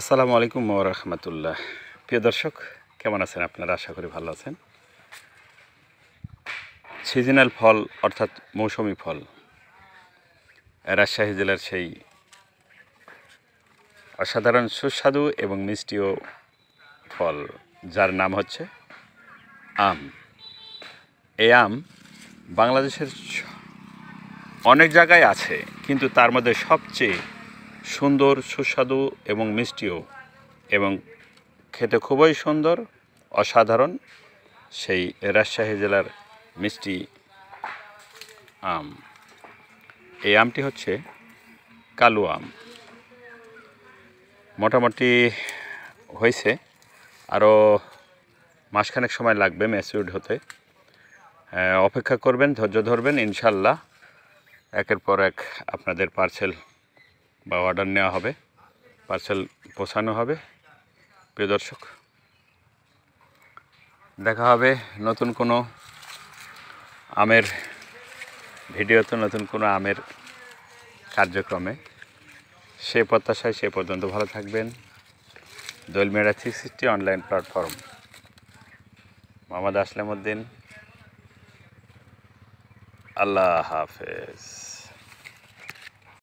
আসসালামু আলাইকুম রহমতুল্লাহ প্রিয় দর্শক কেমন আছেন আপনারা আশা করি ভালো আছেন সিজনাল ফল অর্থাৎ মৌসুমি ফল রাজশাহী জেলার সেই অসাধারণ সুস্বাদু এবং মিষ্টিও ফল যার নাম হচ্ছে আম এই আম বাংলাদেশের অনেক জায়গায় আছে কিন্তু তার মধ্যে সবচেয়ে সুন্দর সুস্বাদু এবং মিষ্টিও এবং খেতে খুবই সুন্দর অসাধারণ সেই রাজশাহী জেলার মিষ্টি আম এই আমটি হচ্ছে কালো আম মোটামুটি হয়েছে আরও মাসখানেক সময় লাগবে ম্যাচিউড হতে অপেক্ষা করবেন ধৈর্য ধরবেন ইনশাল্লাহ একের পর এক আপনাদের পার্সেল বা অর্ডার নেওয়া হবে পার্সেল পৌঁছানো হবে প্রিয় দর্শক দেখা হবে নতুন কোনো আমের ভিডিওতে নতুন কোনো আমের কার্যক্রমে সে প্রত্যাশায় সে পর্যন্ত ভালো থাকবেন দোলমেড়া three sixty online platform Mohammad Aslam Uddin আল্লাহ হাফেজ